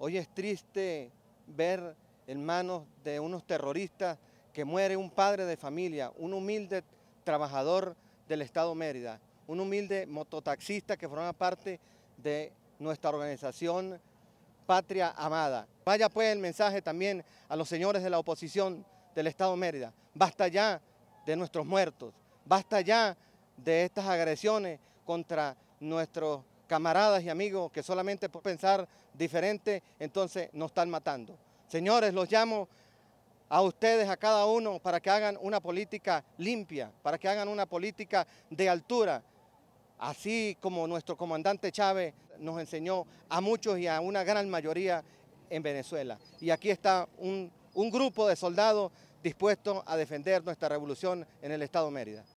Hoy es triste ver en manos de unos terroristas que muere un padre de familia, un humilde trabajador del Estado Mérida, un humilde mototaxista que forma parte de nuestra organización Patria Amada. Vaya pues el mensaje también a los señores de la oposición del Estado Mérida. Basta ya de nuestros muertos, basta ya de estas agresiones contra nuestros camaradas y amigos que solamente por pensar diferente, entonces nos están matando. Señores, los llamo a ustedes, a cada uno, para que hagan una política limpia, para que hagan una política de altura, así como nuestro comandante Chávez nos enseñó a muchos y a una gran mayoría en Venezuela. Y aquí está un, grupo de soldados dispuestos a defender nuestra revolución en el Estado Mérida.